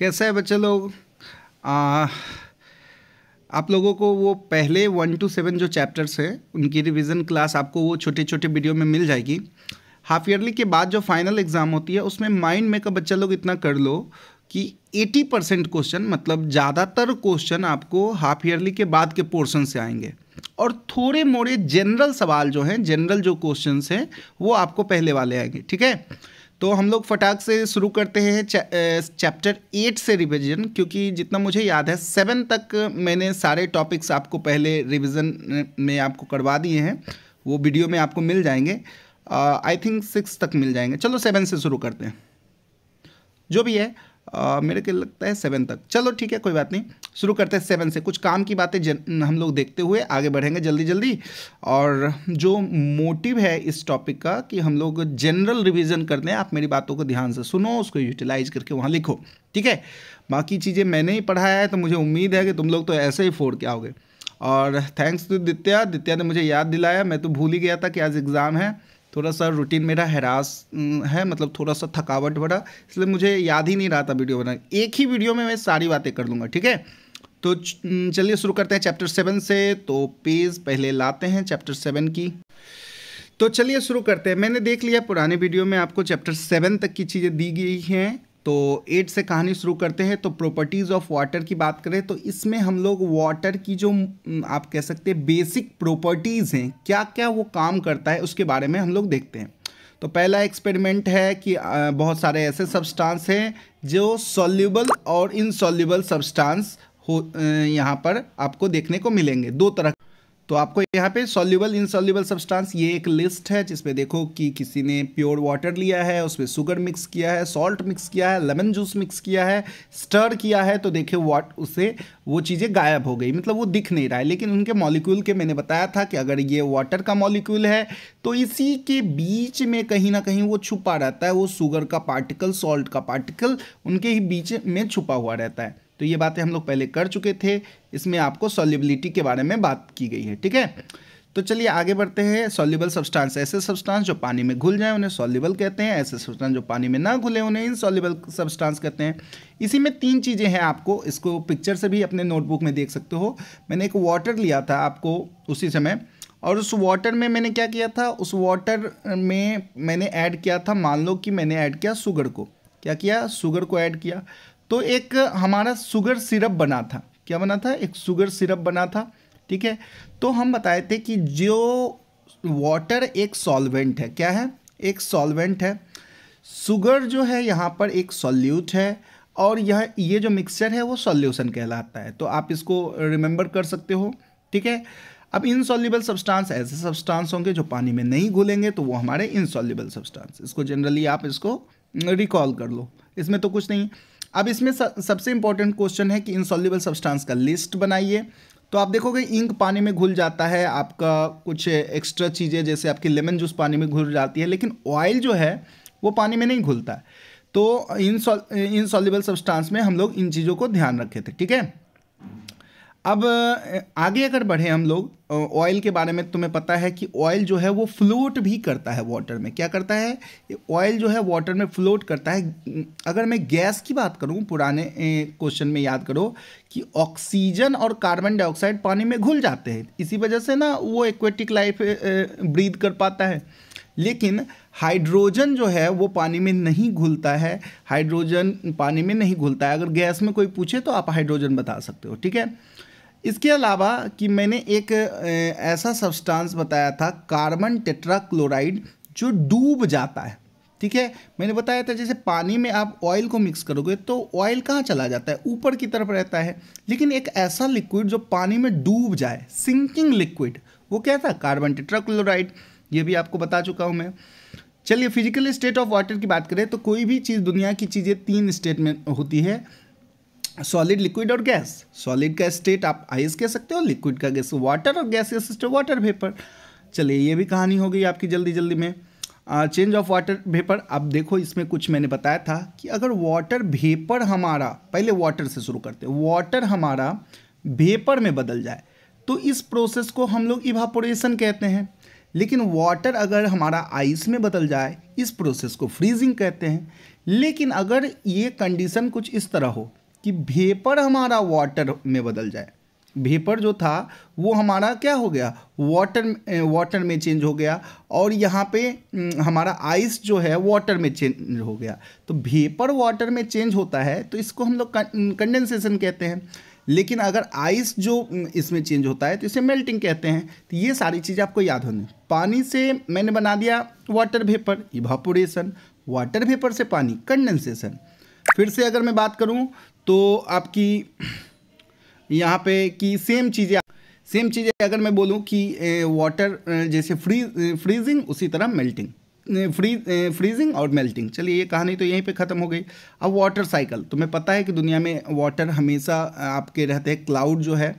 कैसा है बच्चे लोग आप लोगों को वो पहले वन टू सेवन जो चैप्टर्स हैं उनकी रिवीजन क्लास आपको वो छोटे छोटे वीडियो में मिल जाएगी हाफ ईयरली के बाद जो फाइनल एग्ज़ाम होती है उसमें माइंड मेकअप बच्चा लोग इतना कर लो कि 80 परसेंट क्वेश्चन मतलब ज़्यादातर क्वेश्चन आपको हाफ ईयरली के बाद के पोर्शन से आएंगे और थोड़े मोड़े जनरल सवाल जो हैं जनरल जो क्वेश्चन हैं वो आपको पहले वाले आएंगे ठीक है तो हम लोग फटाक से शुरू करते हैं चैप्टर एट से रिवीजन क्योंकि जितना मुझे याद है सेवन तक मैंने सारे टॉपिक्स आपको पहले रिवीजन में आपको करवा दिए हैं वो वीडियो में आपको मिल जाएंगे आई थिंक सिक्स तक मिल जाएंगे चलो सेवन से शुरू करते हैं जो भी है आ, मेरे को लगता है सेवन तक चलो ठीक है कोई बात नहीं शुरू करते हैं सेवन से कुछ काम की बातें हम लोग देखते हुए आगे बढ़ेंगे जल्दी जल्दी और जो मोटिव है इस टॉपिक का कि हम लोग जनरल रिवीजन कर लें आप मेरी बातों को ध्यान से सुनो उसको यूटिलाइज करके वहाँ लिखो ठीक है बाकी चीज़ें मैंने ही पढ़ाया है तो मुझे उम्मीद है कि तुम लोग तो ऐसे ही फोड़ के आओगे और थैंक्स टू दित्या दित्या ने मुझे याद दिलाया मैं तो भूल ही गया था कि आज एग्ज़ाम है थोड़ा सा रूटीन मेरा हैरास है मतलब थोड़ा सा थकावट भरा इसलिए मुझे याद ही नहीं रहा था वीडियो बनाने एक ही वीडियो में मैं सारी बातें कर लूँगा ठीक है तो चलिए शुरू करते हैं चैप्टर सेवन से तो पेज पहले लाते हैं चैप्टर सेवन की तो चलिए शुरू करते हैं मैंने देख लिया पुराने वीडियो में आपको चैप्टर सेवन तक की चीज़ें दी गई हैं तो एट से कहानी शुरू करते हैं तो प्रॉपर्टीज़ ऑफ वाटर की बात करें तो इसमें हम लोग वाटर की जो आप कह सकते हैं बेसिक प्रॉपर्टीज़ हैं क्या क्या वो काम करता है उसके बारे में हम लोग देखते हैं तो पहला एक्सपेरिमेंट है कि बहुत सारे ऐसे सब्सटेंस हैं जो सॉल्यूबल और इनसॉल्यूबल सब्सटेंस हो यहाँ पर आपको देखने को मिलेंगे दो तरह तो आपको यहाँ पे सॉल्यूबल इनसॉल्यूबल सब्सटेंस ये एक लिस्ट है जिसमें देखो कि किसी ने प्योर वाटर लिया है उसमें शुगर मिक्स किया है सॉल्ट मिक्स किया है लेमन जूस मिक्स किया है स्टर किया है तो देखिए वाट उसे वो चीज़ें गायब हो गई मतलब वो दिख नहीं रहा है लेकिन उनके मॉलिक्यूल के मैंने बताया था कि अगर ये वाटर का मॉलिक्यूल है तो इसी के बीच में कहीं ना कहीं वो छुपा रहता है वो शुगर का पार्टिकल सॉल्ट का पार्टिकल उनके ही बीच में छुपा हुआ रहता है तो ये बातें हम लोग पहले कर चुके थे इसमें आपको सॉल्युबिलिटी के बारे में बात की गई है ठीक है तो चलिए आगे बढ़ते हैं सॉल्युबल सब्सटेंस ऐसे सब्सटेंस जो पानी में घुल जाए उन्हें सॉल्युबल कहते हैं ऐसे सब्सटेंस जो पानी में ना घुले उन्हें इनसॉल्यूबल सब्सटेंस कहते हैं इसी में तीन चीज़ें हैं आपको इसको पिक्चर से भी अपने नोटबुक में देख सकते हो मैंने एक वाटर लिया था आपको उसी समय और उस वाटर में मैंने क्या किया था उस वाटर में मैंने ऐड किया था मान लो कि मैंने ऐड किया शुगर को क्या किया शुगर को ऐड किया तो एक हमारा शुगर सिरप बना था क्या बना था एक शुगर सिरप बना था ठीक है तो हम बताए थे कि जो वाटर एक सॉल्वेंट है क्या है एक सॉल्वेंट है शुगर जो है यहाँ पर एक सॉल्यूट है और यह ये जो मिक्सचर है वो सॉल्यूशन कहलाता है तो आप इसको रिमेंबर कर सकते हो ठीक है अब इनसॉल्यूबल सब्सटेंस ऐसे सब्सटेंस होंगे जो पानी में नहीं घुलेंगे तो वो हमारे इनसॉल्यूबल सब्सटेंस इसको जनरली आप इसको रिकॉल कर लो इसमें तो कुछ नहीं अब इसमें सबसे इंपॉर्टेंट क्वेश्चन है कि इंसॉल्यूबल सब्सटेंस का लिस्ट बनाइए तो आप देखोगे इंक पानी में घुल जाता है आपका कुछ एक्स्ट्रा चीज़ें जैसे आपकी लेमन जूस पानी में घुल जाती है लेकिन ऑयल जो है वो पानी में नहीं घुलता है तो इनसॉल्यूबल सब्सटेंस में हम लोग इन चीज़ों को ध्यान रखे थे ठीक है अब आगे अगर बढ़े हम लोग ऑयल के बारे में तुम्हें पता है कि ऑयल जो है वो फ्लोट भी करता है वाटर में क्या करता है ऑयल जो है वाटर में फ्लोट करता है अगर मैं गैस की बात करूं पुराने क्वेश्चन में याद करो कि ऑक्सीजन और कार्बन डाइऑक्साइड पानी में घुल जाते हैं इसी वजह से ना वो एक्वेटिक लाइफ ब्रीद कर पाता है लेकिन हाइड्रोजन जो है वो पानी में नहीं घुलता है हाइड्रोजन पानी में नहीं घुलता है अगर गैस में कोई पूछे तो आप हाइड्रोजन बता सकते हो ठीक है इसके अलावा कि मैंने एक ऐसा सब्सटेंस बताया था कार्बन टेट्राक्लोराइड जो डूब जाता है ठीक है मैंने बताया था जैसे पानी में आप ऑयल को मिक्स करोगे तो ऑयल कहाँ चला जाता है ऊपर की तरफ रहता है लेकिन एक ऐसा लिक्विड जो पानी में डूब जाए सिंकिंग लिक्विड वो क्या था कार्बन टेट्राक्लोराइड ये भी आपको बता चुका हूँ मैं चलिए फिजिकल स्टेट ऑफ वाटर की बात करें तो कोई भी चीज़ दुनिया की चीज़ें तीन स्टेट में होती है सॉलिड लिक्विड और गैस सॉलिड का स्टेट आप आइस कह सकते हो लिक्विड का गैस वाटर और गैस का सिस्टम वाटर वेपर चलिए ये भी कहानी हो गई आपकी जल्दी जल्दी में चेंज ऑफ वाटर वेपर अब देखो इसमें कुछ मैंने बताया था कि अगर वाटर वेपर हमारा पहले वाटर से शुरू करते हैं वाटर हमारा वेपर में बदल जाए तो इस प्रोसेस को हम लोग इवापोरेशन कहते हैं लेकिन वाटर अगर हमारा आइस में बदल जाए इस प्रोसेस को फ्रीजिंग कहते हैं लेकिन अगर ये कंडीशन कुछ इस तरह हो कि भेपर हमारा वाटर में बदल जाए भेपर जो था वो हमारा क्या हो गया वाटर वाटर में चेंज हो गया और यहाँ पे हमारा आइस जो है वाटर में चेंज हो गया तो भेपर वाटर में चेंज होता है तो इसको हम लोग कंडेंसेशन कहते हैं लेकिन अगर आइस जो इसमें चेंज होता है तो इसे मेल्टिंग कहते हैं तो ये सारी चीज़ें आपको याद होनी पानी से मैंने बना दिया water vapour evaporation water vapour से पानी कंडेंसेशन फिर से अगर मैं बात करूँ तो आपकी यहाँ पे कि सेम चीज़ें सेम चीज़ें अगर मैं बोलूँ कि वाटर जैसे फ्री फ्रीजिंग उसी तरह मेल्टिंग फ्री फ्रीजिंग और मेल्टिंग चलिए ये कहानी तो यहीं पे ख़त्म हो गई अब वाटर साइकिल तो मैं पता है कि दुनिया में वाटर हमेशा आपके रहते हैं क्लाउड जो है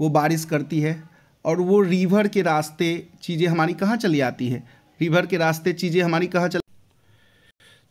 वो बारिश करती है और वो रिवर के रास्ते चीज़ें हमारी कहाँ चली आती है रिवर के रास्ते चीज़ें हमारी कहाँ चली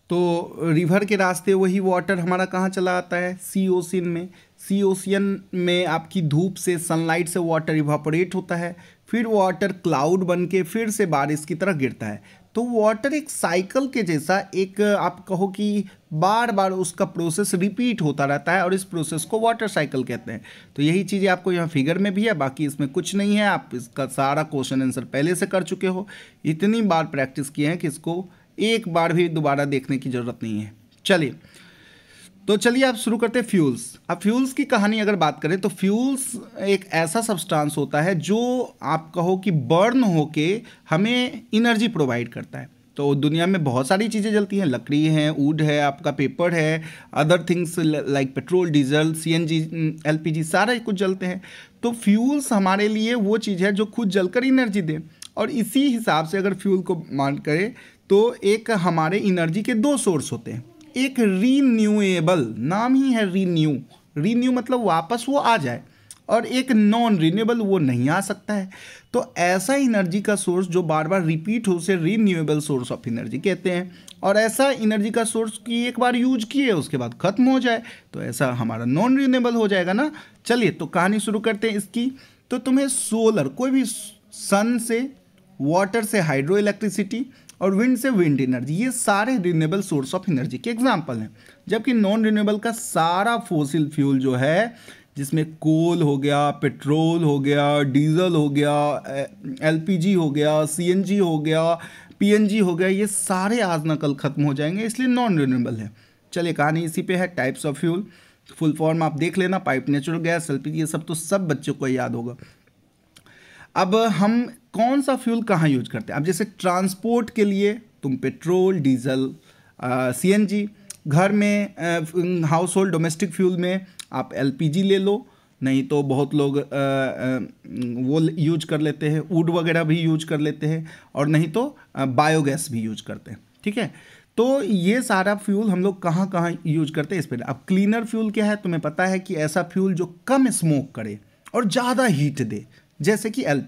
तो रिवर के रास्ते वही वाटर हमारा कहाँ चला आता है सी ओशियन में सी ओशियन में आपकी धूप से सनलाइट से वाटर इवापोरेट होता है फिर वाटर क्लाउड बन के फिर से बारिश की तरह गिरता है तो वाटर एक साइकिल के जैसा एक आप कहो कि बार बार उसका प्रोसेस रिपीट होता रहता है और इस प्रोसेस को वाटर साइकिल कहते हैं तो यही चीज़ें आपको यहाँ फिगर में भी है बाकी इसमें कुछ नहीं है आप इसका सारा क्वेश्चन आंसर पहले से कर चुके हो इतनी बार प्रैक्टिस किए हैं कि इसको एक बार भी दोबारा देखने की ज़रूरत नहीं है चलिए तो चलिए आप शुरू करते हैं फ्यूल्स अब फ्यूल्स की कहानी अगर बात करें तो फ्यूल्स एक ऐसा सब्सटेंस होता है जो आप कहो कि बर्न होके हमें इनर्जी प्रोवाइड करता है तो दुनिया में बहुत सारी चीज़ें जलती हैं लकड़ी है ऊड है आपका पेपर है other things like petrol diesel C N G L P G सारा कुछ जलते हैं तो फ्यूल्स हमारे लिए वो चीज़ है जो खुद जलकर एनर्जी दें और इसी हिसाब से अगर फ्यूल को मान करें तो एक हमारे इनर्जी के दो सोर्स होते हैं एक रीन्यूएबल नाम ही है रीन्यू रीन्यू मतलब वापस वो आ जाए और एक नॉन रीन्यूएबल वो नहीं आ सकता है तो ऐसा इनर्जी का सोर्स जो बार बार रिपीट हो उसे रीन्यूएबल सोर्स ऑफ इनर्जी कहते हैं और ऐसा इनर्जी का सोर्स की एक बार यूज किए उसके बाद ख़त्म हो जाए तो ऐसा हमारा नॉन रीन्यूएबल हो जाएगा ना चलिए तो कहानी शुरू करते हैं इसकी तो तुम्हें सोलर कोई भी सन से वाटर से हाइड्रो इलेक्ट्रिसिटी और विंड से विंड एनर्जी ये सारे रिन्यूएबल सोर्स ऑफ एनर्जी के एग्जाम्पल हैं जबकि नॉन रिन्यूएबल का सारा फोसिल फ्यूल जो है जिसमें कोल हो गया पेट्रोल हो गया डीजल हो गया एलपीजी हो गया सीएनजी हो गया पीएनजी हो गया ये सारे आज ना कल ख़त्म हो जाएंगे इसलिए नॉन रिन्यूएबल है चलिए कहानी इसी पे है types of fuel full form आप देख लेना पाइप नेचुरल गैस एल ये सब तो सब बच्चों को याद होगा अब हम कौन सा फ्यूल कहाँ यूज करते हैं अब जैसे ट्रांसपोर्ट के लिए तुम पेट्रोल डीजल सी घर में हाउस होल्ड डोमेस्टिक फ्यूल में आप एल ले लो नहीं तो बहुत लोग आ, आ, वो यूज कर लेते हैं ऊड वगैरह भी यूज कर लेते हैं और नहीं तो बायोगैस भी यूज करते हैं ठीक है तो ये सारा फ्यूल हम लोग कहाँ कहाँ यूज करते हैं इस पर अब क्लीनर फ्यूल क्या है तुम्हें पता है कि ऐसा फ्यूल जो कम स्मोक करे और ज़्यादा हीट दे जैसे कि एल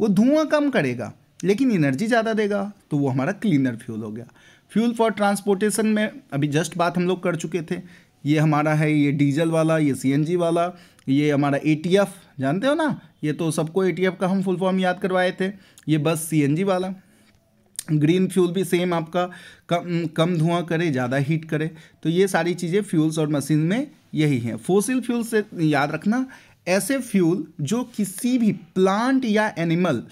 वो धुआं कम करेगा लेकिन एनर्जी ज़्यादा देगा तो वो हमारा क्लीनर फ्यूल हो गया फ्यूल फॉर ट्रांसपोर्टेशन में अभी जस्ट बात हम लोग कर चुके थे ये हमारा है ये डीजल वाला ये सी वाला ये हमारा ए जानते हो ना ये तो सबको ए का हम फुल फॉर्म याद करवाए थे ये बस सी वाला ग्रीन फ्यूल भी सेम आपका कम कम धुआं करे ज़्यादा हीट करे तो ये सारी चीज़ें फ्यूल्स और मशीन में यही हैं फोसिल फ्यूल से याद रखना ऐसे फ्यूल जो किसी भी प्लांट या एनिमल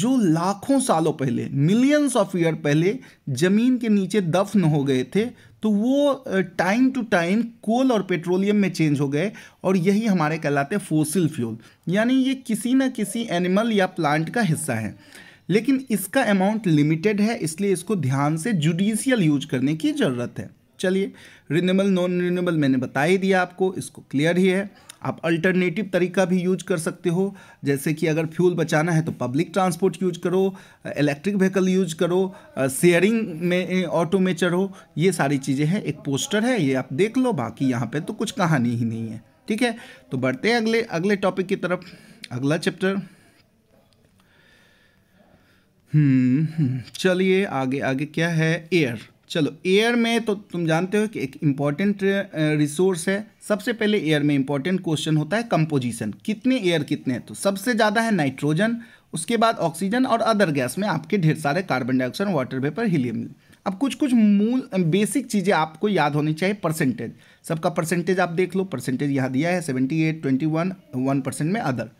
जो लाखों सालों पहले मिलियंस ऑफ ईयर पहले ज़मीन के नीचे दफन हो गए थे तो वो टाइम टू टाइम कोल और पेट्रोलियम में चेंज हो गए और यही हमारे कहलाते फोसिल फ्यूल यानी ये किसी न किसी एनिमल या प्लांट का हिस्सा है लेकिन इसका अमाउंट लिमिटेड है इसलिए इसको ध्यान से जुडिशियल यूज करने की ज़रूरत है चलिए रिन्यूएबल नॉन रिन्यूएबल मैंने बता ही दिया आपको इसको क्लियर ही है आप अल्टरनेटिव तरीका भी यूज कर सकते हो जैसे कि अगर फ्यूल बचाना है तो पब्लिक ट्रांसपोर्ट यूज करो इलेक्ट्रिक व्हीकल यूज करो शेयरिंग में ऑटो में चढ़ो ये सारी चीज़ें हैं एक पोस्टर है ये आप देख लो बाकी यहाँ पर तो कुछ कहानी ही नहीं है ठीक है तो बढ़ते हैं अगले अगले टॉपिक की तरफ अगला चैप्टर हम्म, हम्म, चलिए आगे आगे क्या है एयर चलो एयर में तो तुम जानते हो कि एक इम्पॉर्टेंट रिसोर्स है सबसे पहले एयर में इम्पॉर्टेंट क्वेश्चन होता है कंपोजिशन कितने एयर कितने हैं तो सबसे ज़्यादा है नाइट्रोजन उसके बाद ऑक्सीजन और अदर गैस में आपके ढेर सारे carbon dioxide water vapour helium अब कुछ कुछ मूल बेसिक चीज़ें आपको याद होनी चाहिए परसेंटेज सबका परसेंटेज आप देख लो परसेंटेज यहाँ दिया है seventy eight twenty one one percent में अदर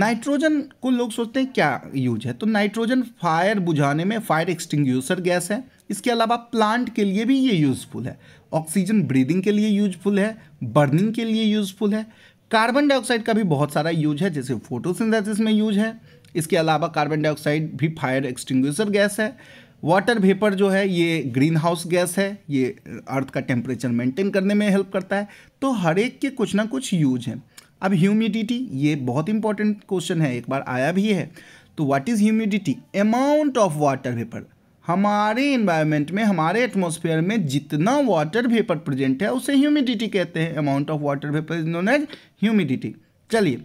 नाइट्रोजन को लोग सोचते हैं क्या यूज है तो नाइट्रोजन फायर बुझाने में फायर एक्सटिंग गैस है इसके अलावा प्लांट के लिए भी ये यूज़फुल है ऑक्सीजन ब्रीदिंग के लिए यूजफुल है बर्निंग के लिए यूज़फुल है कार्बन डाइऑक्साइड का भी बहुत सारा यूज है जैसे फोटोसिंथेसिस में यूज है इसके अलावा कार्बन डाइऑक्साइड भी फायर एक्सटिंग्विशर गैस है वाटर वेपर जो है ये ग्रीन हाउस गैस है ये अर्थ का टेम्परेचर मेंटेन करने में हेल्प करता है तो हर एक के कुछ ना कुछ यूज हैं अब ह्यूमिडिटी ये बहुत इंपॉर्टेंट क्वेश्चन है एक बार आया भी है तो what is humidity amount of water vapour हमारे इन्वायरमेंट में हमारे एटमोसफेयर में जितना वाटर वेपर प्रेजेंट है उसे ह्यूमिडिटी कहते हैं amount of water vapour is known as humidity चलिए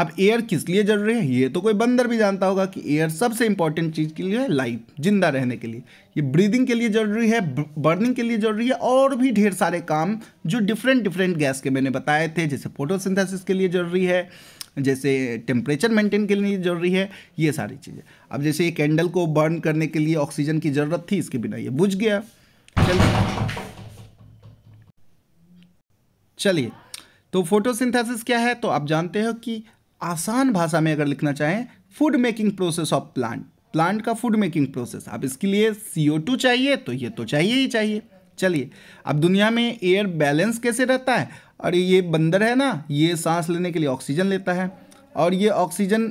अब एयर किस लिए जरूरी है ये तो कोई बंदर भी जानता होगा कि एयर सबसे इंपॉर्टेंट चीज़ के लिए है लाइफ जिंदा रहने के लिए ये ब्रीदिंग के लिए ज़रूरी है बर्निंग के लिए ज़रूरी है और भी ढेर सारे काम जो डिफरेंट डिफरेंट गैस के मैंने बताए थे जैसे फोटोसिंथेसिस के लिए ज़रूरी है जैसे टेम्परेचर मेंटेन के लिए ज़रूरी है ये सारी चीज़ें अब जैसे ये कैंडल को बर्न करने के लिए ऑक्सीजन की ज़रूरत थी इसके बिना ये बुझ गया चलिए चलिए तो फोटोसिंथेसिस क्या है तो आप जानते हो कि आसान भाषा में अगर लिखना चाहें food making process of plant plant का फूड मेकिंग प्रोसेस आप इसके लिए सीओ चाहिए तो ये तो चाहिए ही चाहिए चलिए अब दुनिया में एयर बैलेंस कैसे रहता है और ये बंदर है ना ये सांस लेने के लिए ऑक्सीजन लेता है और ये ऑक्सीजन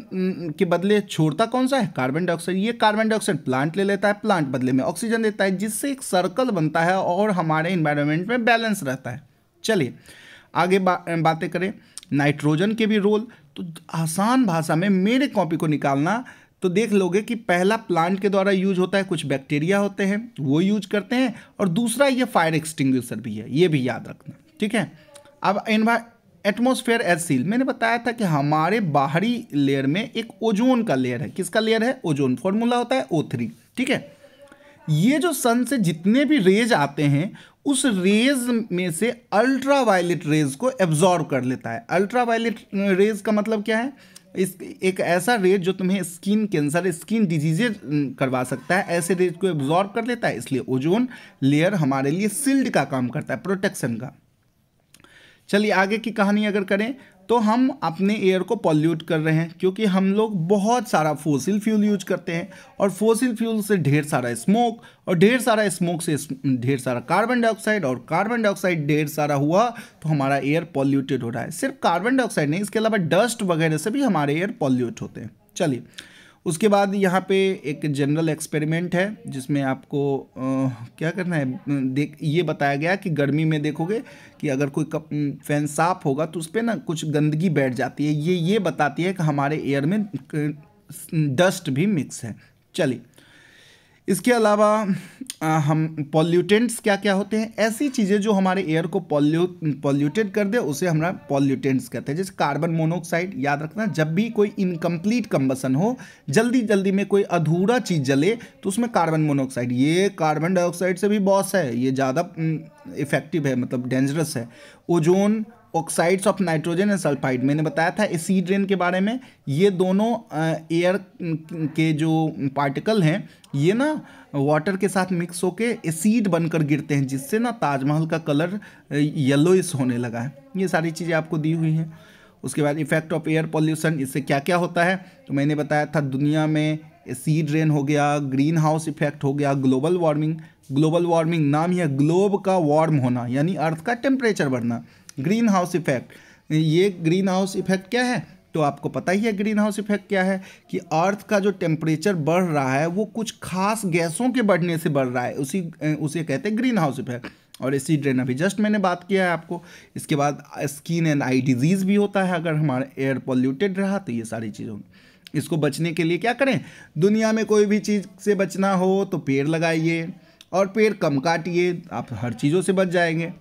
के बदले छोड़ता कौन सा है कार्बन डाइऑक्साइड ये कार्बन डाइऑक्साइड प्लांट ले लेता है प्लांट बदले में ऑक्सीजन देता है जिससे एक सर्कल बनता है और हमारे इन्वायरमेंट में बैलेंस रहता है चलिए आगे बा, बातें करें नाइट्रोजन के भी रोल तो आसान भाषा में मेरे कॉपी को निकालना तो देख लोगे कि पहला प्लांट के द्वारा यूज होता है कुछ बैक्टीरिया होते हैं वो यूज करते हैं और दूसरा ये फायर एक्सटिंग्विशर भी है ये भी याद रखना ठीक है अब इन्वा एटमोसफेयर एज सील मैंने बताया था कि हमारे बाहरी लेयर में एक ओजोन का लेयर है किसका लेयर है ओजोन फॉर्मूला होता है ओ थ्री ठीक है ये जो सन से जितने भी रेज आते हैं उस रेज में से अल्ट्रा वायलेट रेज को एब्जॉर्व कर लेता है अल्ट्रा वायलेट रेज का मतलब क्या है इस एक ऐसा रेज जो तुम्हें स्किन कैंसर स्किन डिजीजेज करवा सकता है ऐसे रेज को एब्जॉर्व कर लेता है इसलिए ओजोन लेयर हमारे लिए सील्ड का काम करता है प्रोटेक्शन का चलिए आगे की कहानी अगर करें तो हम अपने एयर को पॉल्यूट कर रहे हैं क्योंकि हम लोग बहुत सारा फोसिल फ्यूल यूज करते हैं और फोसिल फ्यूल से ढेर सारा स्मोक और ढेर सारा स्मोक से ढेर सारा कार्बन डाइऑक्साइड और कार्बन डाइऑक्साइड ढेर सारा हुआ तो हमारा एयर पॉल्यूटेड हो रहा है सिर्फ कार्बन डाइऑक्साइड नहीं इसके अलावा डस्ट वगैरह से भी हमारे एयर पॉल्यूट होते हैं चलिए उसके बाद यहाँ पे एक जनरल एक्सपेरिमेंट है जिसमें आपको आ, क्या करना है देख ये बताया गया कि गर्मी में देखोगे कि अगर कोई कप, फैन साफ होगा तो उस पर ना कुछ गंदगी बैठ जाती है ये ये बताती है कि हमारे एयर में डस्ट भी मिक्स है चलिए इसके अलावा हम पॉल्यूटेंट्स क्या क्या होते हैं ऐसी चीज़ें जो हमारे एयर को पॉल्यू पॉल्यूटेड कर दे उसे हमारा पॉल्यूटेंट्स कहते हैं जैसे कार्बन मोनोऑक्साइड याद रखना जब भी कोई इनकम्प्लीट कम्बसन हो जल्दी जल्दी में कोई अधूरा चीज़ जले तो उसमें कार्बन मोनोक्साइड ये कार्बन डाइऑक्साइड से भी बॉस है ये ज़्यादा इफ़ेक्टिव mm, है मतलब डेंजरस है ozone oxides of nitrogen and sulphide मैंने बताया था एसिड रेन के बारे में ये दोनों एयर के जो पार्टिकल हैं ये ना वाटर के साथ मिक्स होके एसिड बनकर गिरते हैं जिससे ना ताजमहल का कलर येलोइस होने लगा है ये सारी चीज़ें आपको दी हुई हैं उसके बाद इफेक्ट ऑफ एयर पॉल्यूशन इससे क्या क्या होता है तो मैंने बताया था दुनिया में एसीड रेन हो गया ग्रीन हाउस इफेक्ट हो गया ग्लोबल वार्मिंग ग्लोबल वार्मिंग नाम ही है ग्लोब का वार्म होना यानी अर्थ का टेम्परेचर बढ़ना ग्रीन हाउस इफेक्ट ये ग्रीन हाउस इफेक्ट क्या है तो आपको पता ही है ग्रीन हाउस इफेक्ट क्या है कि अर्थ का जो टेम्परेचर बढ़ रहा है वो कुछ खास गैसों के बढ़ने से बढ़ रहा है उसी उसे कहते हैं ग्रीन हाउस इफेक्ट और इसी ड्रेन अभी जस्ट मैंने बात किया है आपको इसके बाद स्किन एंड आई डिजीज़ भी होता है अगर हमारा एयर पॉल्यूटेड रहा तो ये सारी चीज़ इसको बचने के लिए क्या करें दुनिया में कोई भी चीज़ से बचना हो तो पेड़ लगाइए और पेड़ कम काटिए आप हर चीज़ों से बच जाएंगे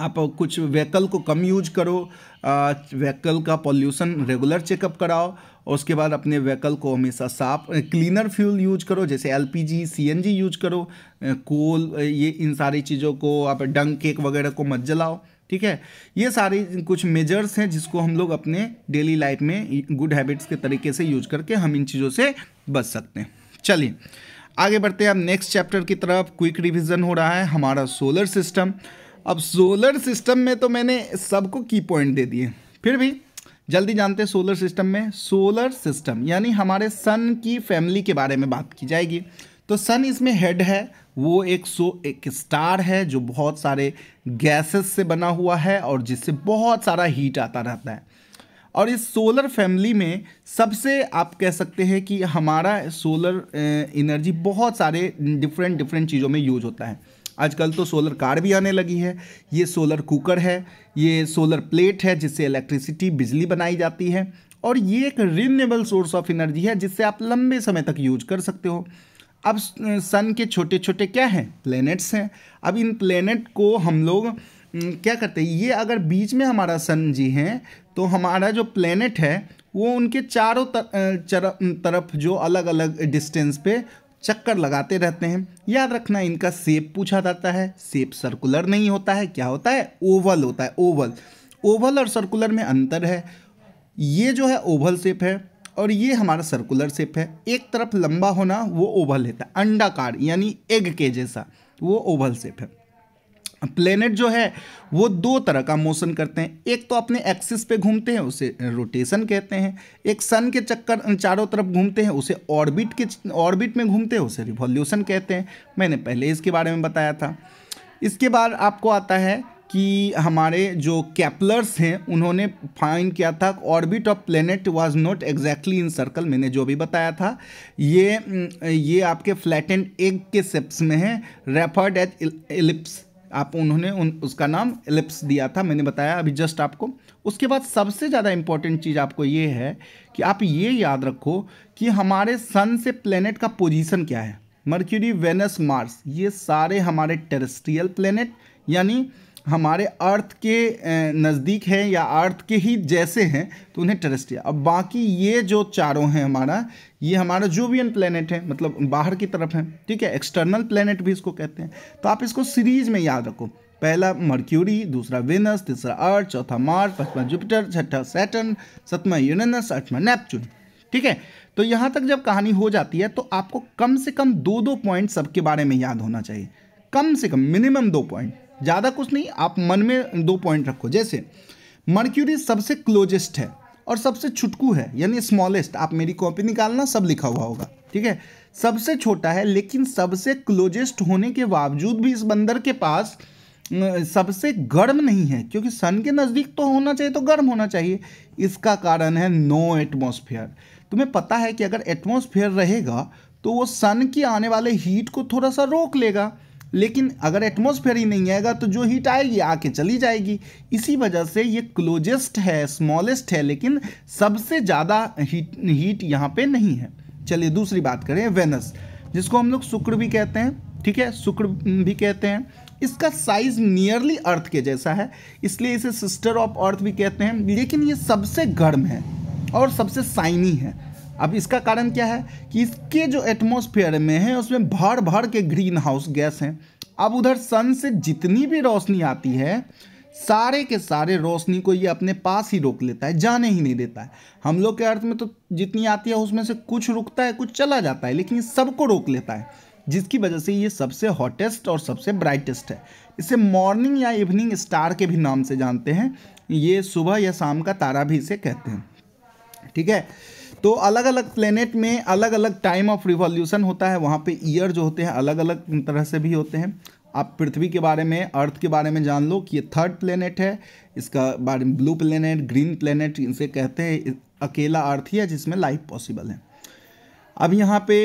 आप कुछ व्हीकल को कम यूज करो व्हीकल का पॉल्यूशन रेगुलर चेकअप कराओ और उसके बाद अपने व्हीकल को हमेशा साफ क्लीनर फ्यूल यूज करो जैसे एलपीजी सीएनजी यूज करो कोल ये इन सारी चीज़ों को आप डंग केक वगैरह को मत जलाओ ठीक है ये सारी कुछ मेजर्स हैं जिसको हम लोग अपने डेली लाइफ में गुड हैबिट्स के तरीके से यूज करके हम इन चीज़ों से बच सकते हैं चलिए आगे बढ़ते हैं अब नेक्स्ट चैप्टर की तरफ क्विक रिविज़न हो रहा है हमारा सोलर सिस्टम अब सोलर सिस्टम में तो मैंने सबको की पॉइंट दे दिए फिर भी जल्दी जानते हैं सोलर सिस्टम में सोलर सिस्टम यानी हमारे सन की फैमिली के बारे में बात की जाएगी तो सन इसमें हेड है वो एक सो एक स्टार है जो बहुत सारे गैसेस से बना हुआ है और जिससे बहुत सारा हीट आता रहता है और इस सोलर फैमिली में सबसे आप कह सकते हैं कि हमारा सोलर एनर्जी बहुत सारे डिफरेंट डिफरेंट चीज़ों में यूज होता है आजकल तो सोलर कार भी आने लगी है ये सोलर कुकर है ये सोलर प्लेट है जिससे इलेक्ट्रिसिटी बिजली बनाई जाती है और ये एक रिन्यूएबल सोर्स ऑफ एनर्जी है जिससे आप लंबे समय तक यूज कर सकते हो अब सन के छोटे छोटे क्या हैं प्लैनेट्स हैं अब इन प्लैनेट को हम लोग क्या करते हैं ये अगर बीच में हमारा सन जी हैं तो हमारा जो प्लैनेट है वो उनके चारों तर, तरफ जो अलग अलग डिस्टेंस पे चक्कर लगाते रहते हैं याद रखना इनका सेप पूछा जाता है सेप सर्कुलर नहीं होता है क्या होता है ओवल होता है ओवल ओवल और सर्कुलर में अंतर है ये जो है ओवल सेप है और ये हमारा सर्कुलर सेप है एक तरफ लंबा होना वो ओवल होता है अंडाकार यानी एग के जैसा वो ओवल सेप है प्लेनेट जो है वो दो तरह का मोशन करते हैं एक तो अपने एक्सिस पे घूमते हैं उसे रोटेशन कहते हैं एक सन के चक्कर चारों तरफ घूमते हैं उसे ऑर्बिट के ऑर्बिट में घूमते हैं उसे रिवॉल्यूशन कहते हैं मैंने पहले इसके बारे में बताया था इसके बाद आपको आता है कि हमारे जो कैपलर्स हैं उन्होंने फाइन किया था orbit of planet was not exactly in circle मैंने जो भी बताया था ये ये आपके फ्लैट एंड एग के सेप्स में है रेफर्ड एज एलिप्स आप उन्होंने उन उसका नाम एलिप्स दिया था मैंने बताया अभी जस्ट आपको उसके बाद सबसे ज़्यादा इम्पॉर्टेंट चीज़ आपको ये है कि आप ये याद रखो कि हमारे सन से प्लेनेट का पोजीशन क्या है मर्क्यूरी वेनस मार्स ये सारे हमारे टेरेस्ट्रियल प्लेनेट यानी हमारे अर्थ के नज़दीक हैं या अर्थ के ही जैसे हैं तो उन्हें टेरेस्ट्रिया अब बाकी ये जो चारों हैं हमारा ये हमारा जोवियन प्लेनेट है मतलब बाहर की तरफ है ठीक है एक्सटर्नल प्लेनेट भी इसको कहते हैं तो आप इसको सीरीज में याद रखो पहला मर्क्यूरी दूसरा वेनस तीसरा अर्थ चौथा मार्च पचवा जुपिटर छठा सेटन सतमा यूरेनस आठवां नेपचून ठीक है तो यहाँ तक जब कहानी हो जाती है तो आपको कम से कम दो दो पॉइंट सबके बारे में याद होना चाहिए कम से कम मिनिमम दो पॉइंट ज़्यादा कुछ नहीं आप मन में दो पॉइंट रखो जैसे मर्क्यूरी सबसे क्लोजेस्ट है और सबसे छुटकू है यानी स्मॉलेस्ट आप मेरी कॉपी निकालना सब लिखा हुआ होगा ठीक है सबसे छोटा है लेकिन सबसे क्लोजेस्ट होने के बावजूद भी इस बंदर के पास सबसे गर्म नहीं है क्योंकि सन के नज़दीक तो होना चाहिए तो गर्म होना चाहिए इसका कारण है नो एटमोसफियर तुम्हें पता है कि अगर एटमोसफियर रहेगा तो वो सन की आने वाले हीट को थोड़ा सा रोक लेगा लेकिन अगर एटमोसफेयर ही नहीं आएगा तो जो हीट आएगी आके चली जाएगी इसी वजह से ये क्लोजेस्ट है स्मॉलेस्ट है लेकिन सबसे ज़्यादा हीट हीट यहाँ पे नहीं है चलिए दूसरी बात करें वेनस जिसको हम लोग शुक्र भी कहते हैं ठीक है शुक्र भी कहते हैं इसका साइज नियरली अर्थ के जैसा है इसलिए इसे सिस्टर ऑफ अर्थ भी कहते हैं लेकिन ये सबसे गर्म है और सबसे साइनी है अब इसका कारण क्या है कि इसके जो एटमोसफेयर में है उसमें भर भर के ग्रीन हाउस गैस हैं अब उधर सन से जितनी भी रोशनी आती है सारे के सारे रोशनी को ये अपने पास ही रोक लेता है जाने ही नहीं देता है हम लोग के अर्थ में तो जितनी आती है उसमें से कुछ रुकता है कुछ चला जाता है लेकिन सबको रोक लेता है जिसकी वजह से ये सबसे हॉटेस्ट और सबसे ब्राइटेस्ट है इसे मॉर्निंग या इवनिंग स्टार के भी नाम से जानते हैं ये सुबह या शाम का तारा भी इसे कहते हैं ठीक है तो अलग अलग प्लेनेट में अलग अलग टाइम ऑफ रिवॉल्यूशन होता है वहाँ पे ईयर जो होते हैं अलग अलग तरह से भी होते हैं आप पृथ्वी के बारे में अर्थ के बारे में जान लो कि ये थर्ड प्लेनेट है इसका बारे में ब्लू प्लेनेट ग्रीन प्लेनेट इनसे कहते हैं अकेला अर्थ ही है जिसमें लाइफ पॉसिबल है अब यहाँ पे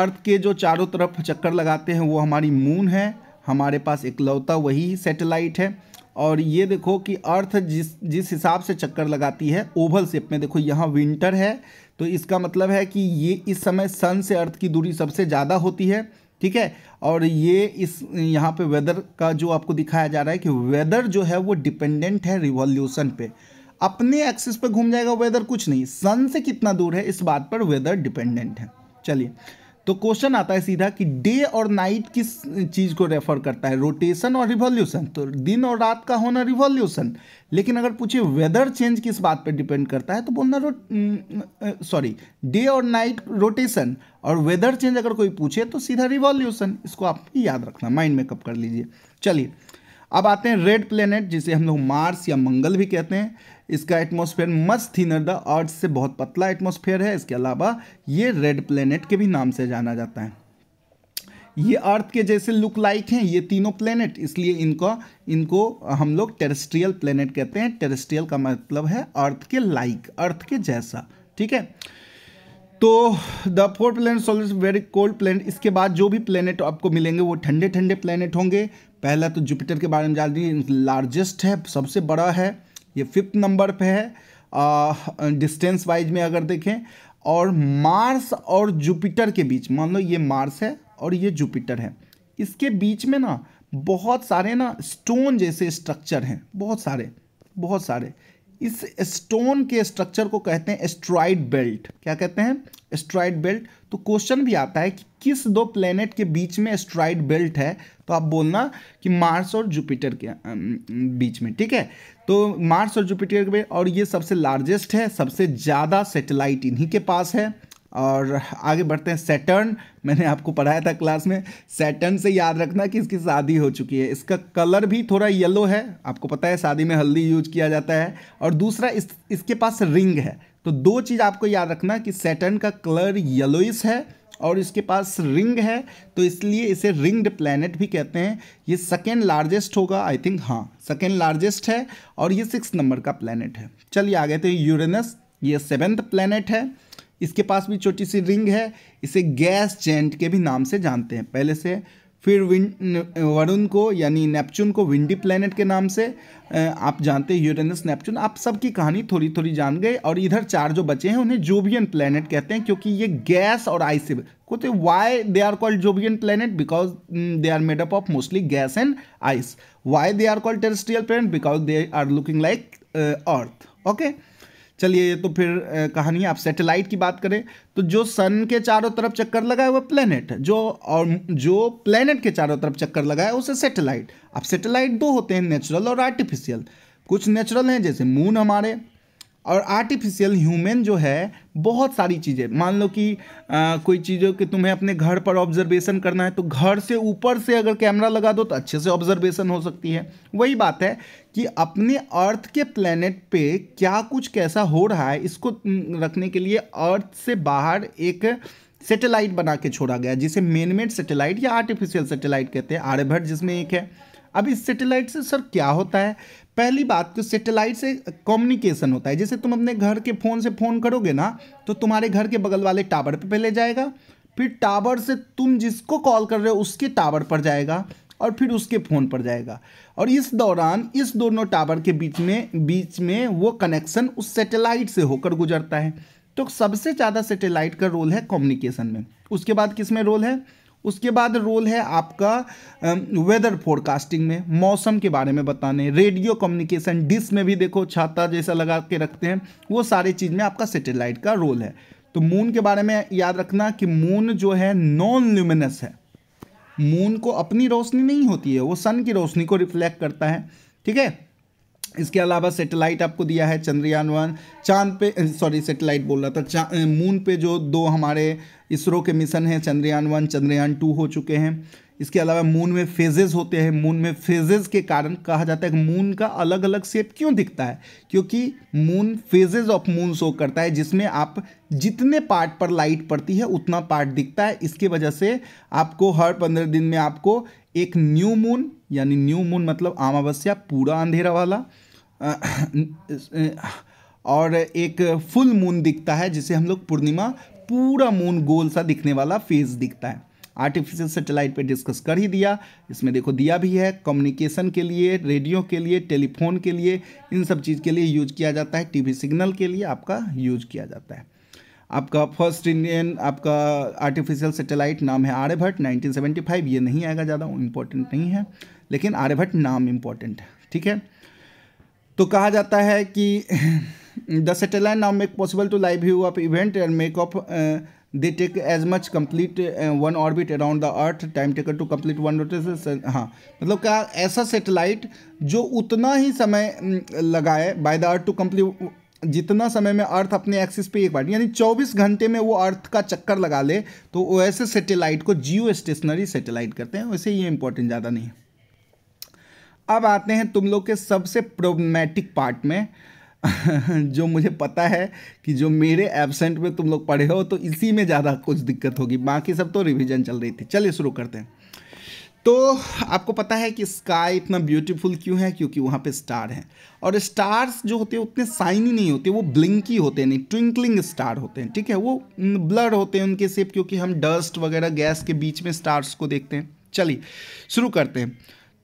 अर्थ के जो चारों तरफ चक्कर लगाते हैं वो हमारी मून है हमारे पास इकलौता वही सेटेलाइट है और ये देखो कि अर्थ जिस जिस हिसाब से चक्कर लगाती है ओवल शेप में देखो यहाँ विंटर है तो इसका मतलब है कि ये इस समय सन से अर्थ की दूरी सबसे ज़्यादा होती है ठीक है और ये इस यहाँ पे वेदर का जो आपको दिखाया जा रहा है कि वेदर जो है वो डिपेंडेंट है रिवॉल्यूशन पे अपने एक्सिस पे घूम जाएगा वेदर कुछ नहीं सन से कितना दूर है इस बात पर वेदर डिपेंडेंट है चलिए तो क्वेश्चन आता है सीधा कि डे और नाइट किस चीज़ को रेफर करता है रोटेशन और रिवॉल्यूशन तो दिन और रात का होना रिवॉल्यूशन लेकिन अगर पूछे वेदर चेंज किस बात पे डिपेंड करता है तो बोलना सॉरी डे और नाइट रोटेशन और वेदर चेंज अगर कोई पूछे तो सीधा रिवॉल्यूशन इसको आप याद रखना माइंड मेकअप कर लीजिए चलिए अब आते हैं रेड प्लेनेट जिसे हम लोग मार्स या मंगल भी कहते हैं इसका atmosphere much thinner the earth से बहुत पतला एटमॉस्फेयर है इसके अलावा ये रेड प्लेनेट के भी नाम से जाना जाता है ये अर्थ के जैसे लुक लाइक हैं ये तीनों प्लेनेट इसलिए इनका इनको हम लोग टेरेस्ट्रियल प्लेनेट कहते हैं टेरेस्ट्रियल का मतलब है अर्थ के लाइक अर्थ के जैसा ठीक है तो the four planet solar very cold planet इसके बाद जो भी प्लेनेट आपको मिलेंगे वो ठंडे ठंडे प्लेनेट होंगे पहला तो जुपिटर के बारे में जान लीजिए लार्जेस्ट है सबसे बड़ा है ये फिफ्थ नंबर पे है डिस्टेंस वाइज में अगर देखें और मार्स और जुपिटर के बीच मान लो ये मार्स है और ये जुपिटर है इसके बीच में ना बहुत सारे ना स्टोन जैसे स्ट्रक्चर हैं बहुत सारे बहुत सारे इस स्टोन के स्ट्रक्चर को कहते हैं एस्ट्रॉइड बेल्ट क्या कहते हैं एस्ट्रॉइड बेल्ट तो क्वेश्चन भी आता है कि किस दो प्लेनेट के बीच में एस्ट्रॉइड बेल्ट है तो आप बोलना कि मार्स और जुपिटर के बीच में ठीक है तो मार्स और जुपिटर के और ये सबसे लार्जेस्ट है सबसे ज़्यादा सेटेलाइट इन्हीं के पास है और आगे बढ़ते हैं सैटर्न मैंने आपको पढ़ाया था क्लास में सेटर्न से याद रखना कि इसकी शादी हो चुकी है इसका कलर भी थोड़ा येलो है आपको पता है शादी में हल्दी यूज किया जाता है और दूसरा इस इसके पास रिंग है तो दो चीज़ आपको याद रखना कि सैटर्न का कलर येलोइस है और इसके पास रिंग है तो इसलिए इसे रिंग्ड प्लैनेट भी कहते हैं ये सेकेंड लार्जेस्ट होगा आई थिंक हाँ सेकेंड लार्जेस्ट है और ये सिक्स नंबर का प्लैनेट है चलिए आ गए थे यूरेनस ये सेवेंथ प्लैनेट है इसके पास भी छोटी सी रिंग है इसे गैस जेंट के भी नाम से जानते हैं पहले से फिर वरुण को यानी नेपच्यून को विंडी प्लैनेट के नाम से आप जानते हैं यूरेनस नेपच्यून आप सबकी कहानी थोड़ी थोड़ी जान गए और इधर चार जो बचे हैं उन्हें जोबियन प्लैनेट कहते हैं क्योंकि ये गैस और आइस से कहते why they are called Jovian planet because they are made up of mostly gas and ice why they are called terrestrial planet because they are looking like earth okay चलिए ये तो फिर कहानी आप satellite की बात करें तो जो सन के चारों तरफ चक्कर लगाए वो प्लेनेट जो और जो प्लेनेट के चारों तरफ चक्कर लगाए उसे सैटेलाइट अब सैटेलाइट दो होते हैं नेचुरल और आर्टिफिशियल कुछ नेचुरल हैं जैसे मून हमारे और आर्टिफिशियल ह्यूमन जो है बहुत सारी चीज़ें मान लो कि आ, कोई हो कि तुम्हें अपने घर पर ऑब्जर्वेशन करना है तो घर से ऊपर से अगर कैमरा लगा दो तो अच्छे से ऑब्जर्वेशन हो सकती है वही बात है कि अपने अर्थ के प्लेनेट पे क्या कुछ कैसा हो रहा है इसको रखने के लिए अर्थ से बाहर एक सेटेलाइट बना के छोड़ा गया जिसे मेनमेड सेटेलाइट या आर्टिफिशियल सेटेलाइट कहते हैं आर्यभट्ट जिसमें एक है अब इस सेटेलाइट से सर क्या होता है पहली बात कि तो सेटेलाइट से कम्युनिकेशन होता है जैसे तुम अपने घर के फ़ोन से फ़ोन करोगे ना तो तुम्हारे घर के बगल वाले टावर पे पहले जाएगा फिर टावर से तुम जिसको कॉल कर रहे हो उसके टावर पर जाएगा और फिर उसके फ़ोन पर जाएगा और इस दौरान इस दोनों टावर के बीच में बीच में वो कनेक्शन उस सेटेलाइट से होकर गुजरता है तो सबसे ज़्यादा सेटेलाइट का रोल है कम्युनिकेशन में उसके बाद किस में रोल है उसके बाद रोल है आपका वेदर फोरकास्टिंग में मौसम के बारे में बताने रेडियो कम्युनिकेशन डिस में भी देखो छाता जैसा लगा के रखते हैं वो सारी चीज़ में आपका सेटेलाइट का रोल है तो मून के बारे में याद रखना कि मून जो है नॉन ल्यूमिनस है मून को अपनी रोशनी नहीं होती है वो सन की रोशनी को रिफ्लेक्ट करता है ठीक है इसके अलावा सेटेलाइट आपको दिया है चंद्रयान वन चांद पे सॉरी सेटेलाइट बोल रहा था मून पे जो दो हमारे इसरो के मिशन हैं चंद्रयान वन चंद्रयान टू हो चुके हैं इसके अलावा मून में फेजेस होते हैं मून में फेजेस के कारण कहा जाता है कि मून का अलग अलग शेप क्यों दिखता है क्योंकि moon phases of moon show करता है जिसमें आप जितने पार्ट पर लाइट पड़ती है उतना पार्ट दिखता है इसके वजह से आपको हर पंद्रह दिन में आपको एक न्यू मून यानी न्यू मून मतलब अमावस्या पूरा अंधेरा वाला और एक फुल मून दिखता है जिसे हम लोग पूर्णिमा पूरा मून गोल सा दिखने वाला फेज दिखता है आर्टिफिशियल सेटेलाइट पे डिस्कस कर ही दिया इसमें देखो दिया भी है कम्युनिकेशन के लिए रेडियो के लिए टेलीफोन के लिए इन सब चीज़ के लिए यूज किया जाता है टीवी सिग्नल के लिए आपका यूज किया जाता है आपका फर्स्ट इंडियन आपका आर्टिफिशियल सेटेलाइट नाम है आर्यभट्ट फाइव ये नहीं आएगा ज़्यादा इम्पोर्टेंट नहीं है लेकिन आर्यभट्ट नाम इम्पोर्टेंट है ठीक है तो कहा जाता है कि the satellite now make possible to live view of event and make up uh, they take as much complete uh, one orbit around the earth time taken to complete one rotation uh, हाँ मतलब क्या ऐसा satellite जो उतना ही समय लगाए by the earth to complete जितना समय में अर्थ अपने एक्सिस पे एक बार यानी 24 घंटे में वो अर्थ का चक्कर लगा ले तो वो ऐसे सेटेलाइट को जियो स्टेशनरी सेटेलाइट करते हैं वैसे ये इंपॉर्टेंट ज़्यादा नहीं है अब आते हैं तुम लोग के सबसे प्रोब्लेमेटिक पार्ट में जो मुझे पता है कि जो मेरे एबसेंट में तुम लोग पढ़े हो तो इसी में ज़्यादा कुछ दिक्कत होगी बाकी सब तो रिविज़न चल रही थी चलिए शुरू करते हैं तो आपको पता है कि स्काई इतना ब्यूटीफुल क्यों है क्योंकि वहाँ पे स्टार हैं और स्टार्स जो होते हैं उतने साइनी नहीं होते वो ब्लिंकी होते हैं नहीं ट्विंकलिंग स्टार होते हैं ठीक है वो ब्लर होते हैं उनके सेप क्योंकि हम डस्ट वगैरह गैस के बीच में स्टार्स को देखते हैं चलिए शुरू करते हैं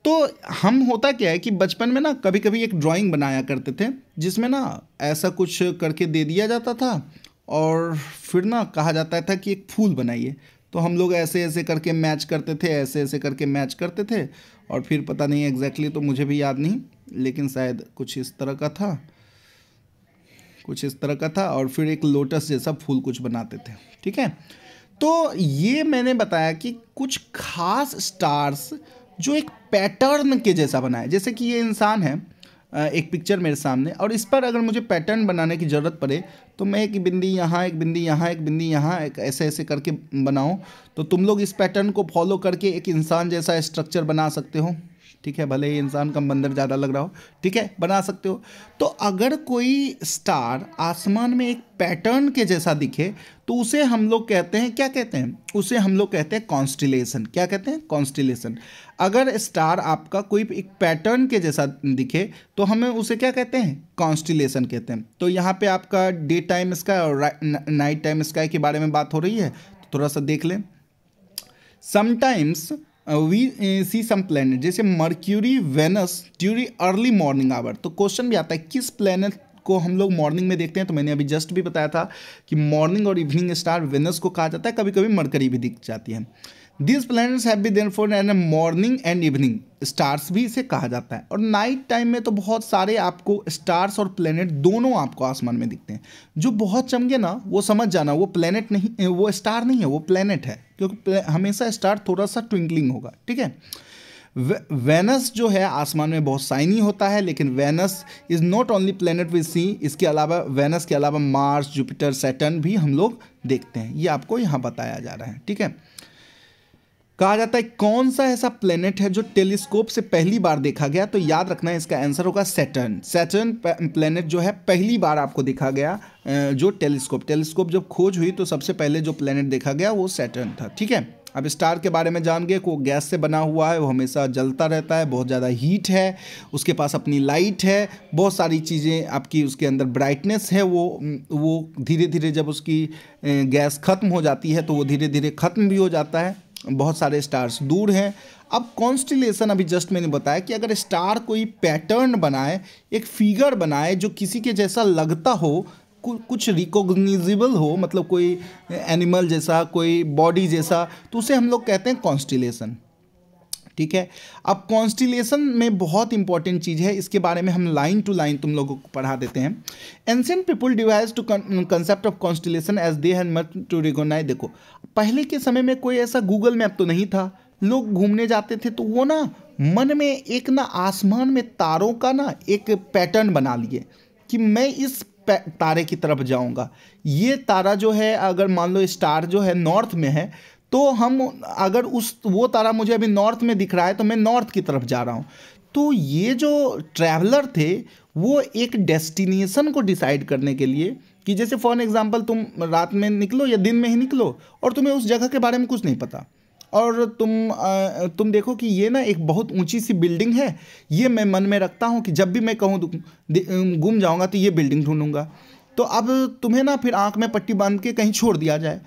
तो हम होता क्या है कि बचपन में ना कभी कभी एक ड्राइंग बनाया करते थे जिसमें ना ऐसा कुछ करके दे दिया जाता था और फिर ना कहा जाता था कि एक फूल बनाइए तो हम लोग ऐसे ऐसे करके मैच करते थे ऐसे ऐसे करके मैच करते थे और फिर पता नहीं एग्जैक्टली तो मुझे भी याद नहीं लेकिन शायद कुछ इस तरह का था कुछ इस तरह का था और फिर एक लोटस जैसा फूल कुछ बनाते थे ठीक है तो ये मैंने बताया कि कुछ खास स्टार्स जो एक पैटर्न के जैसा बना है जैसे कि ये इंसान है एक पिक्चर मेरे सामने और इस पर अगर मुझे पैटर्न बनाने की ज़रूरत पड़े तो मैं एक बिंदी यहाँ एक बिंदी यहाँ एक बिंदी यहाँ एक ऐसे ऐसे करके बनाऊँ तो तुम लोग इस पैटर्न को फॉलो करके एक इंसान जैसा स्ट्रक्चर बना सकते हो ठीक है भले ही इंसान का बंदर ज़्यादा लग रहा हो ठीक है बना सकते हो तो अगर कोई स्टार आसमान में एक पैटर्न के जैसा दिखे तो उसे हम लोग कहते हैं क्या कहते हैं उसे हम लोग कहते हैं कॉन्स्टिलेशन क्या कहते हैं कॉन्स्टिलेशन अगर स्टार आपका कोई एक पैटर्न के जैसा दिखे तो हमें उसे क्या कहते हैं कॉन्स्टिलेशन कहते हैं तो यहाँ पर आपका डे टाइम स्काई और नाइट टाइम स्काई के बारे में बात हो रही है तो थोड़ा सा देख लें sometimes we see some planet जैसे Mercury Venus during early morning hour तो क्वेश्चन भी आता है किस प्लैनेट को हम लोग मॉर्निंग में देखते हैं तो मैंने अभी जस्ट भी बताया था कि मॉर्निंग और इवनिंग स्टार वेनस को कहा जाता है कभी कभी मरकरी भी दिख जाती है this planets have be then for an morning and evening stars भी इसे कहा जाता है और नाइट टाइम में तो बहुत सारे आपको स्टार्स और प्लेनेट दोनों आपको आसमान में दिखते हैं जो बहुत चमके ना वो समझ जाना वो प्लेनेट नहीं वो स्टार नहीं है वो प्लेनेट है क्योंकि हमेशा स्टार थोड़ा सा ट्विंकलिंग होगा ठीक है वेनस जो है आसमान में बहुत साइनी होता है लेकिन Venus is not only planet with see इसके अलावा वेनस के अलावा मार्स जुपिटर सेटन भी हम लोग देखते हैं ये आपको यहाँ बताया जा रहा है ठीक है कहा जाता है कौन सा ऐसा प्लेनेट है जो टेलीस्कोप से पहली बार देखा गया तो याद रखना है इसका आंसर होगा सेटर्न सैटर्न प्लेनेट जो है पहली बार आपको देखा गया जो टेलीस्कोप टेलीस्कोप जब खोज हुई तो सबसे पहले जो प्लेनेट देखा गया वो सैटर्न था ठीक है अब स्टार के बारे में जान गए को गैस से बना हुआ है वो हमेशा जलता रहता है बहुत ज़्यादा हीट है उसके पास अपनी लाइट है बहुत सारी चीज़ें आपकी उसके अंदर ब्राइटनेस है वो वो धीरे धीरे जब उसकी गैस ख़त्म हो जाती है तो वो धीरे धीरे ख़त्म भी हो जाता है बहुत सारे स्टार्स दूर हैं अब कॉन्स्टिलेशन अभी जस्ट मैंने बताया कि अगर स्टार कोई पैटर्न बनाए एक फिगर बनाए जो किसी के जैसा लगता हो कुछ रिकॉग्निजेबल हो मतलब कोई एनिमल जैसा कोई बॉडी जैसा तो उसे हम लोग कहते हैं कॉन्स्टिलेशन ठीक है अब कॉन्स्टिलेशन में बहुत इंपॉर्टेंट चीज़ है इसके बारे में हम लाइन टू लाइन तुम लोगों को पढ़ा देते हैं ancient people devise to concept of constellation as they hand much to recognise देखो पहले के समय में कोई ऐसा गूगल मैप तो नहीं था लोग घूमने जाते थे तो वो ना मन में एक ना आसमान में तारों का ना एक पैटर्न बना लिए कि मैं इस तारे की तरफ जाऊंगा ये तारा जो है अगर मान लो स्टार जो है नॉर्थ में है तो हम अगर उस वो तारा मुझे अभी नॉर्थ में दिख रहा है तो मैं नॉर्थ की तरफ जा रहा हूँ तो ये जो ट्रैवलर थे वो एक डेस्टिनेशन को डिसाइड करने के लिए कि जैसे फॉर एग्ज़ाम्पल तुम रात में निकलो या दिन में ही निकलो और तुम्हें उस जगह के बारे में कुछ नहीं पता और तुम तुम देखो कि ये ना एक बहुत ऊंची सी बिल्डिंग है ये मैं मन में रखता हूँ कि जब भी मैं कहूँ गुम जाऊँगा तो ये बिल्डिंग ढूंढूंगा तो अब तुम्हें ना फिर आँख में पट्टी बांध के कहीं छोड़ दिया जाए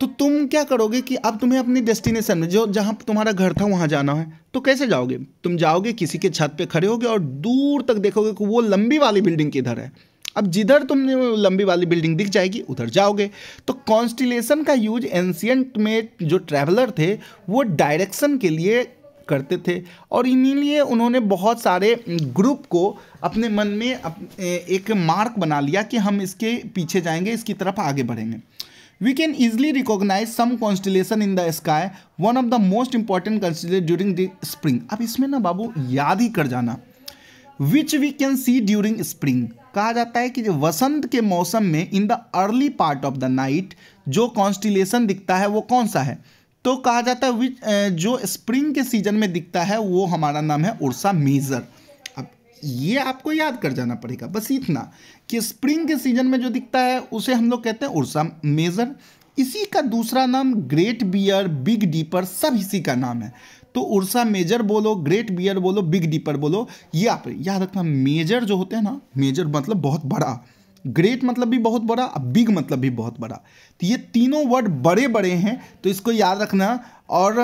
तो तुम क्या करोगे कि अब तुम्हें अपनी डेस्टिनेशन में जो जहाँ तुम्हारा घर था वहाँ जाना है तो कैसे जाओगे तुम जाओगे किसी के छत पे खड़े होगे और दूर तक देखोगे कि वो लंबी वाली बिल्डिंग किधर है अब जिधर तुमने लंबी वाली बिल्डिंग दिख जाएगी उधर जाओगे तो कॉन्स्टिलेशन का यूज एंशियंट में जो ट्रैवलर थे वो डायरेक्शन के लिए करते थे और इन्हीं उन्होंने बहुत सारे ग्रुप को अपने मन में एक मार्क बना लिया कि हम इसके पीछे जाएंगे इसकी तरफ आगे बढ़ेंगे We can easily recognize some constellation in the sky, one of the most important constellation during the spring. अब इसमें ना बाबू याद ही कर जाना which we can see during spring कहा जाता है कि जो वसंत के मौसम में in the early part of the night जो कॉन्स्टिलेशन दिखता है वो कौन सा है तो कहा जाता है विच जो स्प्रिंग के सीजन में दिखता है वो हमारा नाम है उर्सा मेजर अब ये आपको याद कर जाना पड़ेगा बस इतना कि स्प्रिंग के सीजन में जो दिखता है उसे हम लोग कहते हैं उर्सा मेजर इसी का दूसरा नाम ग्रेट बियर बिग डीपर सब इसी का नाम है तो उर्सा मेजर बोलो ग्रेट बियर बोलो बिग डीपर बोलो ये या, आप याद रखना मेजर जो होते हैं ना मेजर मतलब बहुत बड़ा ग्रेट मतलब भी बहुत बड़ा और बिग मतलब भी बहुत बड़ा तो ये तीनों वर्ड बड़े बड़े हैं तो इसको याद रखना और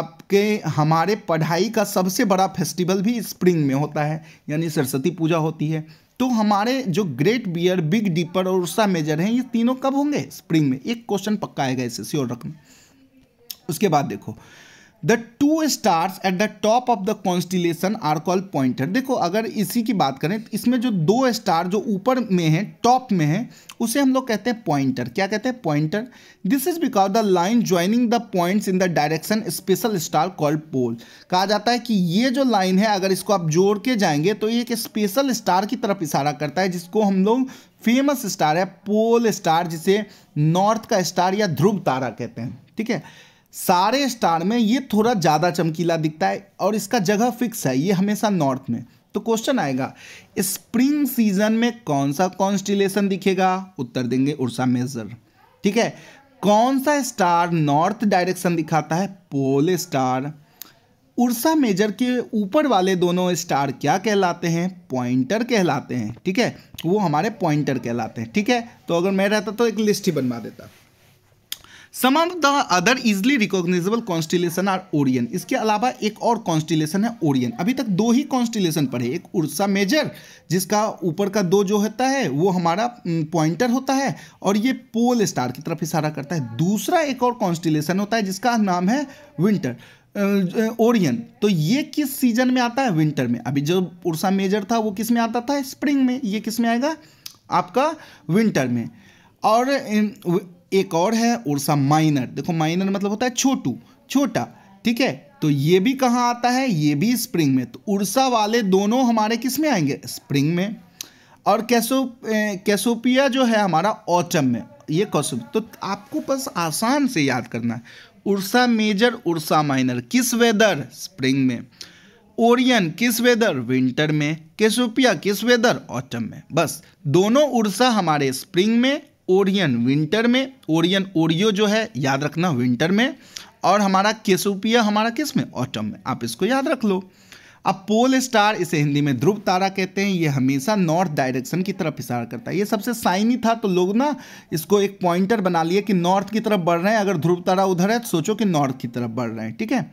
आपके हमारे पढ़ाई का सबसे बड़ा फेस्टिवल भी स्प्रिंग में होता है यानी सरस्वती पूजा होती है तो हमारे जो ग्रेट बियर बिग डिपर और उषा मेजर हैं ये तीनों कब होंगे स्प्रिंग में एक क्वेश्चन पक्का आएगा इसे श्योर रखना उसके बाद देखो the two stars at the top of the constellation are called pointer देखो अगर इसी की बात करें तो इसमें जो दो स्टार जो ऊपर में है टॉप में है उसे हम लोग कहते हैं पॉइंटर क्या कहते हैं pointer this is because the line joining the points in the direction special star called pole कहा जाता है कि ये जो लाइन है अगर इसको आप जोड़ के जाएंगे तो ये एक स्पेशल स्टार की तरफ इशारा करता है जिसको हम लोग फेमस स्टार है पोल स्टार जिसे नॉर्थ का स्टार या ध्रुव तारा कहते हैं ठीक है सारे स्टार में ये थोड़ा ज़्यादा चमकीला दिखता है और इसका जगह फिक्स है ये हमेशा नॉर्थ में तो क्वेश्चन आएगा स्प्रिंग सीजन में कौन सा कॉन्स्टिलेशन दिखेगा उत्तर देंगे उर्सा मेजर ठीक है कौन सा स्टार नॉर्थ डायरेक्शन दिखाता है पोल स्टार उर्सा मेजर के ऊपर वाले दोनों स्टार क्या कहलाते हैं पॉइंटर कहलाते हैं ठीक है वो हमारे पॉइंटर कहलाते हैं ठीक है तो अगर मैं रहता तो एक लिस्ट ही बनवा देता some of the other easily recognisable constellation are Orion इसके अलावा एक और कॉन्स्टिलेशन है ओरियन अभी तक दो ही कॉन्स्टिलेशन पढ़े एक उर्सा मेजर जिसका ऊपर का दो जो होता है वो हमारा पॉइंटर होता है और ये पोल स्टार की तरफ इशारा करता है दूसरा एक और कॉन्स्टिलेशन होता है जिसका नाम है विंटर ओरियन तो ये किस सीजन में आता है विंटर में अभी जो उर्सा मेजर था वो किस में आता था स्प्रिंग में ये किस में आएगा आपका विंटर में और एक और है उर्सा माइनर देखो माइनर मतलब होता है छोटू छोटा ठीक है तो ये भी कहाँ आता है ये भी स्प्रिंग में तो उर्सा वाले दोनों हमारे किस में आएंगे स्प्रिंग में और कैसो कैसोपिया जो है हमारा ऑटम में ये कौसुम तो आपको बस आसान से याद करना है उर्सा मेजर उर्सा माइनर किस वेदर स्प्रिंग में ओरियन किस वेदर विंटर में केसोपिया किस वेदर ऑटम में बस दोनों उर्सा हमारे स्प्रिंग में ओरियन विंटर में ओरियन ओरियो जो है याद रखना विंटर में और हमारा केसोपिया हमारा किस में ऑटम में आप इसको याद रख लो अब पोल स्टार इसे हिंदी में ध्रुव तारा कहते हैं ये हमेशा नॉर्थ डायरेक्शन की तरफ इशारा करता है ये सबसे साइनी था तो लोग ना इसको एक पॉइंटर बना लिए कि नॉर्थ की तरफ बढ़ रहे हैं अगर ध्रुव तारा उधर है तो सोचो कि नॉर्थ की तरफ बढ़ रहे हैं ठीक है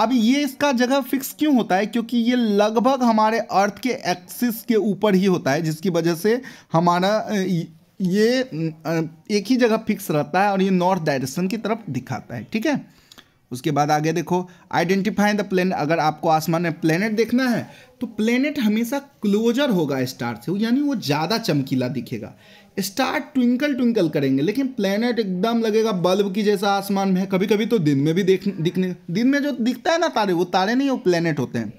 अब ये इसका जगह फिक्स क्यों होता है क्योंकि ये लगभग हमारे अर्थ के एक्सिस के ऊपर ही होता है जिसकी वजह से हमारा ये एक ही जगह फिक्स रहता है और ये नॉर्थ डायरेक्शन की तरफ दिखाता है ठीक है उसके बाद आगे देखो आइडेंटिफाई द प्लेनेट अगर आपको आसमान में प्लेनेट देखना है तो प्लेनेट हमेशा क्लोजर होगा स्टार से यानी वो ज़्यादा चमकीला दिखेगा स्टार ट्विंकल ट्विंकल करेंगे लेकिन प्लेनेट एकदम लगेगा बल्ब की जैसा आसमान में है कभी कभी तो दिन में भी देख दिखने दिन में जो दिखता है ना तारे वो तारे नहीं वो प्लेनेट होते हैं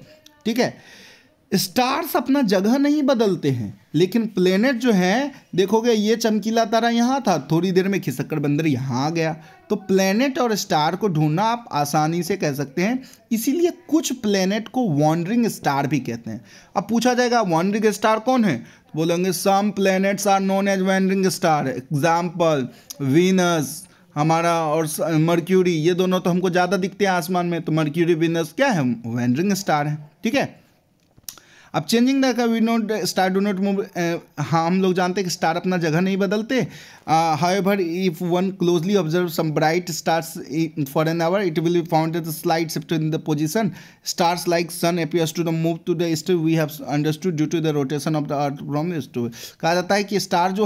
ठीक है स्टार्स अपना जगह नहीं बदलते हैं लेकिन प्लेनेट जो है देखोगे ये चमकीला तारा यहाँ था थोड़ी देर में खिसक्कर बंदर यहाँ आ गया तो प्लेनेट और स्टार को ढूंढना आप आसानी से कह सकते हैं इसीलिए कुछ प्लेनेट को वॉन्डरिंग स्टार भी कहते हैं अब पूछा जाएगा वॉन्डरिंग स्टार कौन है तो बोलेंगे some planets are known as wandering star example Venus हमारा और मर्क्यूरी ये दोनों तो हमको ज़्यादा दिखते हैं आसमान में तो मर्क्यूरी वीनस क्या है वैंडरिंग स्टार है ठीक है अब चेंजिंग द का we note star do not move हाँ हम लोग जानते हैं कि स्टार अपना जगह नहीं बदलते Uh, however, if one closely observes some bright stars for an hour, it will be found that the slight shift in the position. Stars like sun appears to the move to the east. We have understood due to the rotation of the earth from east to kaha कहा जाता है कि star जो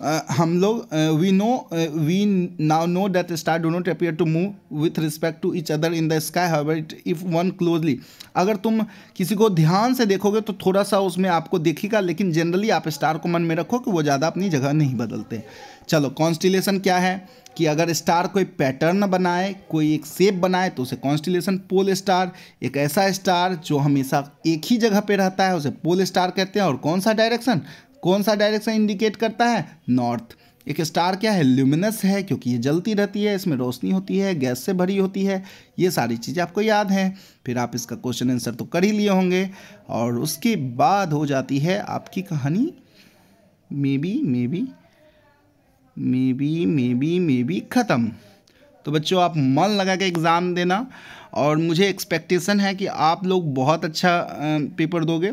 uh, हम लोग we know we now know that star do not appear to move with respect to each other in the sky how but if one closely अगर तुम किसी को ध्यान से देखोगे तो थोड़ा सा उसमें आपको देखेगा लेकिन जनरली आप स्टार को मन में रखो कि वो ज़्यादा अपनी जगह नहीं बदलते चलो कॉन्स्टिलेशन क्या है कि अगर स्टार कोई पैटर्न बनाए कोई एक शेप बनाए तो उसे कॉन्स्टिलेशन पोल स्टार एक ऐसा स्टार जो हमेशा एक ही जगह पे रहता है उसे पोल स्टार कहते हैं और कौन सा डायरेक्शन कौन सा डायरेक्शन इंडिकेट करता है नॉर्थ एक स्टार क्या है ल्यूमिनस है क्योंकि ये जलती रहती है इसमें रोशनी होती है गैस से भरी होती है ये सारी चीज़ें आपको याद हैं फिर आप इसका क्वेश्चन आंसर तो कर ही लिए होंगे और उसके बाद हो जाती है आपकी कहानी maybe maybe maybe maybe maybe ख़त्म तो बच्चों आप मन लगा के एग्ज़ाम देना और मुझे एक्सपेक्टेशन है कि आप लोग बहुत अच्छा पेपर दोगे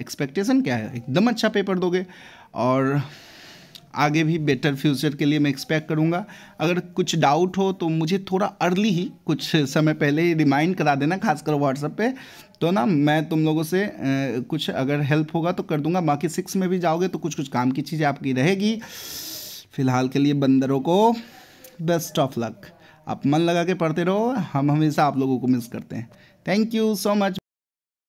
एक्सपेक्टेशन क्या है एकदम अच्छा पेपर दोगे और आगे भी बेटर फ्यूचर के लिए मैं एक्सपेक्ट करूँगा अगर कुछ डाउट हो तो मुझे थोड़ा अर्ली ही कुछ समय पहले ही रिमाइंड करा देना खासकर व्हाट्सएप पे तो ना मैं तुम लोगों से कुछ अगर हेल्प होगा तो कर दूंगा बाकी सिक्स में भी जाओगे तो कुछ कुछ काम की चीज़ें आपकी रहेगी फ़िलहाल के लिए बंदरों को बेस्ट ऑफ लक आप मन लगा के पढ़ते रहो हम हमेशा आप लोगों को मिस करते हैं थैंक यू सो मच